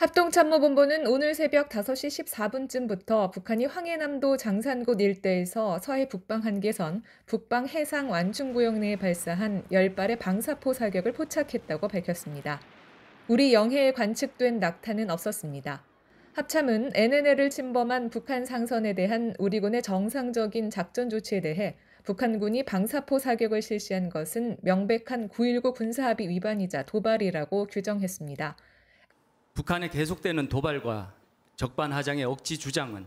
합동참모본부는 오늘 새벽 5시 14분쯤부터 북한이 황해남도 장산곶 일대에서 서해 북방 한계선 북방 해상 완충구역 내에 발사한 10발의 방사포 사격을 포착했다고 밝혔습니다. 우리 영해에 관측된 낙타는 없었습니다. 합참은 NNL을 침범한 북한 상선에 대한 우리군의 정상적인 작전 조치에 대해 북한군이 방사포 사격을 실시한 것은 명백한 9.19 군사합의 위반이자 도발이라고 규정했습니다. 북한의 계속되는 도발과 적반하장의 억지 주장은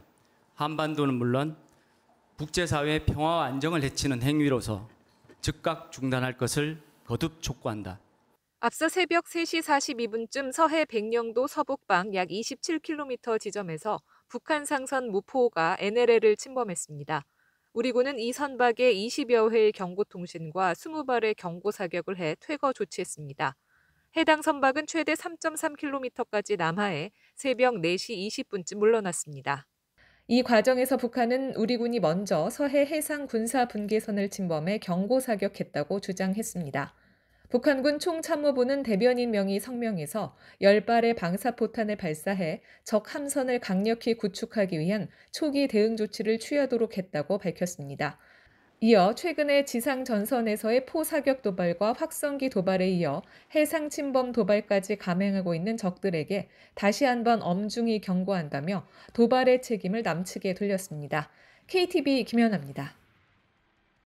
한반도는 물론 국제사회의 평화와 안정을 해치는 행위로서 즉각 중단할 것을 거듭 촉구한다. 앞서 새벽 3시 42분쯤 서해 백령도 서북방 약 27km 지점에서 북한 상선 무포호가 NLL을 침범했습니다. 우리 군은 이 선박에 20여 회의 경고통신과 20발의 경고사격을 해 퇴거 조치했습니다. 해당 선박은 최대 3.3km까지 남하해 새벽 4시 20분쯤 물러났습니다. 이 과정에서 북한은 우리 군이 먼저 서해 해상 군사 분계선을 침범해 경고 사격했다고 주장했습니다. 북한군 총참모부는 대변인 명의 성명에서 10발의 방사포탄을 발사해 적 함선을 강력히 구축하기 위한 초기 대응 조치를 취하도록 했다고 밝혔습니다. 이어 최근에 지상 전선에서의 포 사격 도발과 확성기 도발에 이어 해상 침범 도발까지 감행하고 있는 적들에게 다시 한번 엄중히 경고한다며 도발의 책임을 남측에 돌렸습니다. KTV 김현아입니다.